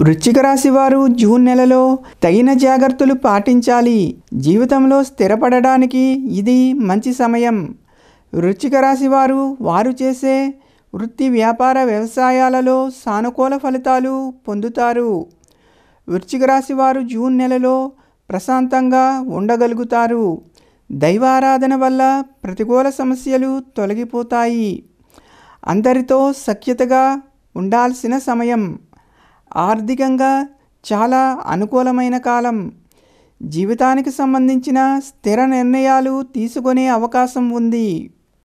వృశ్చిక రాశి వారు జూన్ నెలలో తగిన జాగ్రత్తలు పాటించాలి జీవితంలో స్థిరపడడానికి ఇది మంచి సమయం వృశ్చిక రాశి వారు వారు చేసే వృత్తి వ్యాపార వ్యవసాయాలలో సానుకూల ఫలితాలు పొందుతారు వృశ్చిక రాశి వారు జూన్ నెలలో ప్రశాంతంగా ఉండగలుగుతారు దైవారాధన వల్ల ప్రతికూల సమస్యలు తొలగిపోతాయి అందరితో సఖ్యతగా ఉండాల్సిన సమయం ఆర్థికంగా చాలా అనుకూలమైన కాలం జీవితానికి సంబంధించిన స్థిర నిర్ణయాలు తీసుకునే అవకాశం ఉంది